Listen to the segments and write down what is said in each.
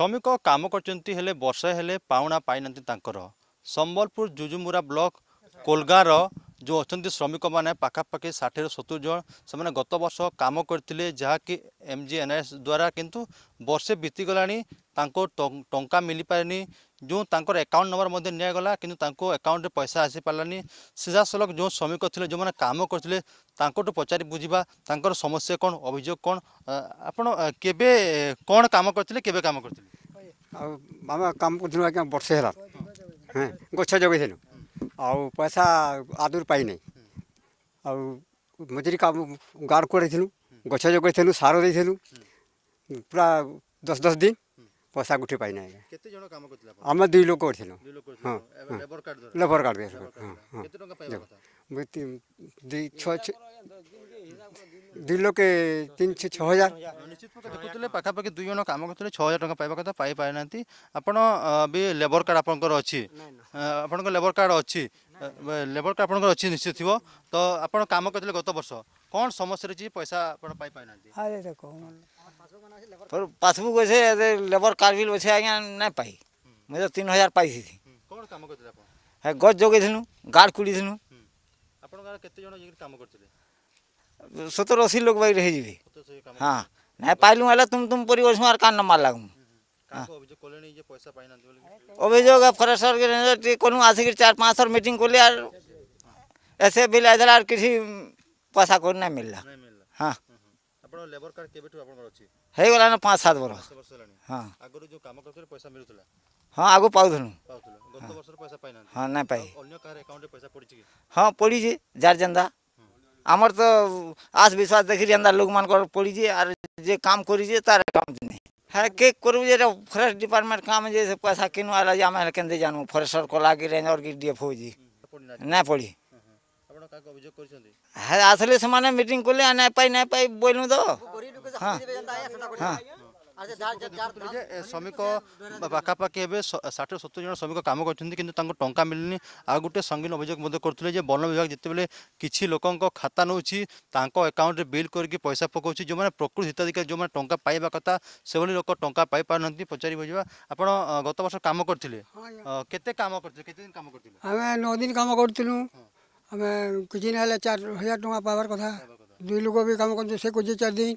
ଶ୍ରମିକ କାମ କରିଛନ୍ତି ହେଲେ ବର୍ଷା ହେଲେ ପାଉଣା ପାଇନାହାନ୍ତି ତାଙ୍କର ସମ୍ବଲପୁର ଜୁଜୁମୁରା ବ୍ଲକ କୋଲଗାଁର ଯେଉଁ ଅଛନ୍ତି ଶ୍ରମିକମାନେ ପାଖାପାଖି ଷାଠିଏରୁ ସତୁରି ଜଣ ସେମାନେ ଗତ ବର୍ଷ କାମ କରିଥିଲେ ଯାହାକି ଏମ୍ ଜି ଏନ୍ ଏସ୍ ଦ୍ୱାରା କିନ୍ତୁ ବର୍ଷେ ବିତିଗଲାଣି ତାଙ୍କୁ ଟଙ୍କା ମିଳିପାରିନି ଯେଉଁ ତାଙ୍କର ଆକାଉଣ୍ଟ ନମ୍ବର ମଧ୍ୟ ନିଆଗଲା କିନ୍ତୁ ତାଙ୍କୁ ଆକାଉଣ୍ଟରେ ପଇସା ଆସିପାରିଲାନି ସିଧାସଳଖ ଯେଉଁ ଶ୍ରମିକ ଥିଲେ ଯେଉଁମାନେ କାମ କରିଥିଲେ ତାଙ୍କଠୁ ପଚାରି ବୁଝିବା ତାଙ୍କର ସମସ୍ୟା କ'ଣ ଅଭିଯୋଗ କ'ଣ ଆପଣ କେବେ କ'ଣ କାମ କରିଥିଲେ କେବେ କାମ କରିଥିଲେ ଆଉ ଆମେ କାମ କରିଥିଲୁ ଆଜ୍ଞା ବର୍ଷେ ହେଲା ହଁ ଗଛ ଜଗେଇଥିଲୁ আউ পসা আদুর পাই নাই আউ মই যে কাম গাড় কোরেছিলু গছাজো কইছিলু সারো দেইছিলু পুরা 10 10 দিন পসা গুটি পাই নাই কতজন কাম কইছিল আমে দুই লোক অরছিলু দুই লোক ছিল হে লেবার কার্ড ধর লেবার কার্ড ব্যাস কত টাকা পাইবা কত দেই 6 6 ଦୁଇ ଲକ୍ଷ ତିନି ଛଅ ହଜାର ନିଶ୍ଚିତ ଦେଖୁଥିଲେ ପାଖାପାଖି ଦୁଇ ଜଣ କାମ କରୁଥିଲେ ଛଅ ହଜାର ଟଙ୍କା ପାଇବା କଥା ପାଇପାରୁନାହାନ୍ତି ଆପଣ ବି ଲେବର କାର୍ଡ଼ ଆପଣଙ୍କର ଅଛି ଆପଣଙ୍କ ଲେବର କାର୍ଡ଼ ଅଛି ଲେବର କାର୍ଡ଼ ଆପଣଙ୍କର ଅଛି ନିଶ୍ଚିତ ଥିବ ତ ଆପଣ କାମ କରିଥିଲେ ଗତ ବର୍ଷ କ'ଣ ସମସ୍ୟାରେ ଯେ ପଇସା ଆପଣ ପାଇପାରୁନାହାନ୍ତି ପାସବୁକ୍ ଅଛେ ଲେବର କାର୍ଡ଼ ବିଲ୍ ଅଛେ ଆଜ୍ଞା ନାଇଁ ପାଇ ମୁଇଁ ତ ତିନି ହଜାର ପାଇଥିଲି କ'ଣ କାମ କରିଥିଲେ ଆପଣ ଗଛ ଯୋଗେଇଥିଲୁ ଗାର୍ଡ଼ କୁଡ଼ିଥିଲୁ ଆପଣଙ୍କର କେତେ ଜଣ ଯାଇକି କାମ କରିଥିଲେ ସତର ଅଶୀ ଲୋକ ବାକି ହେଇଯିବେ ହଁ ନାଇଁ ପାଇଲୁ ହେଲେ ତୁମ ତୁମ ପରି ଅଛୁ ଆର୍ କାନ୍ ନମାର ଲାଗୁ ଅଭିଯୋଗ ଫରେଷ୍ଟର ଟିକେ କଲୁ ଆସିକିରି ଚାରି ପାଞ୍ଚ ଥର ମିଟିଂ କଲି ଆର୍ ଏସେ ବିଲ୍ ଆସିଲା ଆର୍ କିଛି ପଇସା କରି ନାଇଁ ମିଳିଲା ହଁ ହେଇଗଲା ନା ପାଞ୍ଚ ସାତ ବର୍ଷ ହଁ ହଁ ଆଗ ପାଉଥିଲୁ ହଁ ନାଇଁ ପାଇ ହଁ ପଡ଼ିଛି ଯାର ଯେନ୍ତା আমার তো আশ বিশ্বাস দেখি আমরা লোক মানকর পড়িছে আর যে কাম করিছে তার কাম নেই হ্যাঁ কে করবো যে ফরেস্ট ডিপার্টমেন্ট কাম যে পয়সা কিনু আর যে আমি কেন জানবো ফরেস্টর কলা কি রেঞ্জর কি ডিএফ হয়েছি না পড়ি হ্যাঁ আসলে সে মিটিং কলে না পাই না পাই বলু তো হ্যাঁ হ্যাঁ ଶ୍ରମିକ ପାଖାପାଖି ଏବେ ଷାଠିଏ ସତୁରି ଜଣ ଶ୍ରମିକ କାମ କରୁଛନ୍ତି କିନ୍ତୁ ତାଙ୍କୁ ଟଙ୍କା ମିଳୁନି ଆଉ ଗୋଟେ ସଙ୍ଗୀନ ଅଭିଯୋଗ ମଧ୍ୟ କରୁଥିଲେ ଯେ ବନ ବିଭାଗ ଯେତେବେଳେ କିଛି ଲୋକଙ୍କ ଖାତା ନେଉଛି ତାଙ୍କ ଆକାଉଣ୍ଟରେ ବିଲ୍ କରିକି ପଇସା ପକାଉଛି ଯେଉଁମାନେ ପ୍ରକୃତ ହିତାଧିକାରୀ ଯେଉଁମାନେ ଟଙ୍କା ପାଇବା କଥା ସେଭଳି ଲୋକ ଟଙ୍କା ପାଇପାରୁନାହାନ୍ତି ପଚାରି ବୁଝିବା ଆପଣ ଗତ ବର୍ଷ କାମ କରିଥିଲେ କେତେ କାମ କରିଥିଲେ କେତେ ଦିନ କାମ କରିଥିଲେ ଆମେ ନଅ ଦିନ କାମ କରିଥିଲୁ ଆମେ କିଛି ନହେଲେ ଚାରି ହଜାର ଟଙ୍କା ପାଇବାର କଥା ଦୁଇ ଲୋକ ବି କାମ କରୁଛୁ ସେ କରୁଛି ଚାରି ଦିନ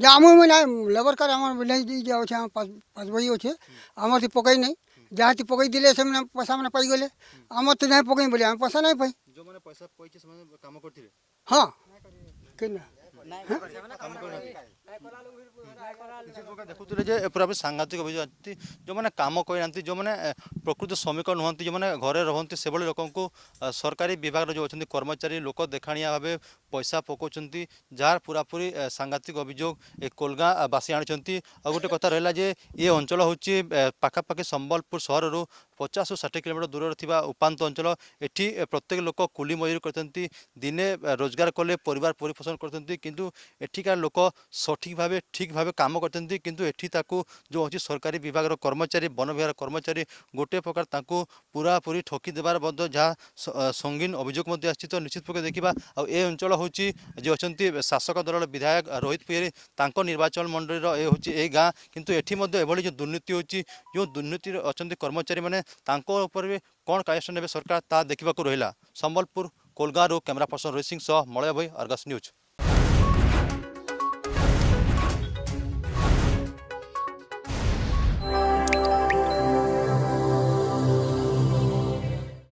যে আমি মানে লেবর কার্ড আমার মানে যা আছে আমার পাস বই আছে আমার তো পকাই নাই যাহাতে পকাই দিলে সেমানে পয়সা মানে পাই গলে আমার তো নাই পকাই বলে আমি পয়সা নাই পাই মানে হ্যাঁ কেন হ্যাঁ? ଆମେ ଦେଖୁଥିଲେ ଯେ ପୁରା ବି ସାଂଘାତିକ ଅଭିଯୋଗ ଯେଉଁମାନେ କାମ କରିନାହାନ୍ତି ଯେଉଁମାନେ ପ୍ରକୃତ ଶ୍ରମିକ ନୁହନ୍ତି ଯେଉଁମାନେ ଘରେ ରହନ୍ତି ସେଭଳି ଲୋକଙ୍କୁ ସରକାରୀ ବିଭାଗର ଯେଉଁ ଅଛନ୍ତି କର୍ମଚାରୀ ଲୋକ ଦେଖାଣିଆ ଭାବେ ପଇସା ପକାଉଛନ୍ତି ଯାହାର ପୁରାପୁରି ସାଂଘାତିକ ଅଭିଯୋଗ ଏ କୋଲଗାଁ ବାସୀ ଆଣିଛନ୍ତି ଆଉ ଗୋଟେ କଥା ରହିଲା ଯେ ଏ ଅଞ୍ଚଳ ହେଉଛି ପାଖାପାଖି ସମ୍ବଲପୁର ସହରରୁ ପଚାଶରୁ ଷାଠିଏ କିଲୋମିଟର ଦୂରରେ ଥିବା ଉପାନ୍ତ ଅଞ୍ଚଳ ଏଠି ପ୍ରତ୍ୟେକ ଲୋକ କୁଲି ମଜୁରୀ କରିଛନ୍ତି ଦିନେ ରୋଜଗାର କଲେ ପରିବାର ପରିପୋଷଣ କରୁଛନ୍ତି କିନ୍ତୁ ଏଠିକାର ଲୋକ ସଠିକ୍ ଭାବେ ଠିକ୍ ଭାବେ କାମ କରିଛନ୍ତି କିନ୍ତୁ ଏଠି ତାକୁ ଯେଉଁ ହେଉଛି ସରକାରୀ ବିଭାଗର କର୍ମଚାରୀ ବନ ବିଭାଗର କର୍ମଚାରୀ ଗୋଟିଏ ପ୍ରକାର ତାଙ୍କୁ ପୁରାପୁରି ଠକି ଦେବାର ମଧ୍ୟ ଯାହା ସଙ୍ଗୀନ ଅଭିଯୋଗ ମଧ୍ୟ ଆସିଛି ତ ନିଶ୍ଚିତ ପକ୍ଷେ ଦେଖିବା ଆଉ ଏ ଅଞ୍ଚଳ ହେଉଛି ଯିଏ ଅଛନ୍ତି ଶାସକ ଦଳର ବିଧାୟକ ରୋହିତ ପିଏରି ତାଙ୍କ ନିର୍ବାଚନ ମଣ୍ଡଳୀର ଏ ହେଉଛି ଏଇ ଗାଁ କିନ୍ତୁ ଏଠି ମଧ୍ୟ ଏଭଳି ଯେଉଁ ଦୁର୍ନୀତି ହେଉଛି ଯେଉଁ ଦୁର୍ନୀତିରେ ଅଛନ୍ତି କର୍ମଚାରୀମାନେ ତାଙ୍କ ଉପରେ କ'ଣ କାର୍ଯ୍ୟାନୁଷ୍ଠାନ ନେବେ ସରକାର ତାହା ଦେଖିବାକୁ ରହିଲା ସମ୍ବଲପୁର କୋଲଗାରୁ କ୍ୟାମେରା ପର୍ସନ ରୋହିତ ସିଂ ସହ ମଳୟ ଭୋଇ ଅର୍ଗସ୍ ନ୍ୟୁଜ୍